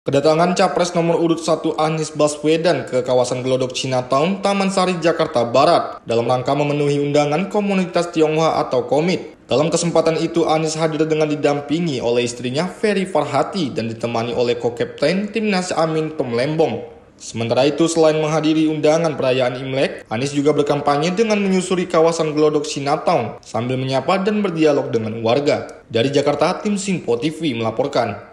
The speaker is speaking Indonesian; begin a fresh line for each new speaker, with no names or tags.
Kedatangan capres nomor urut 1 Anies Baswedan ke kawasan Glodok Chinatown, Taman Sari, Jakarta Barat dalam rangka memenuhi undangan komunitas Tionghoa atau KOMIT. Dalam kesempatan itu, Anies hadir dengan didampingi oleh istrinya Ferry Farhati dan ditemani oleh Kokepten Timnas Amin Pemlembong. Sementara itu, selain menghadiri undangan perayaan Imlek, Anies juga berkampanye dengan menyusuri kawasan Glodok Chinatown sambil menyapa dan berdialog dengan warga. Dari Jakarta, tim Simpo TV melaporkan.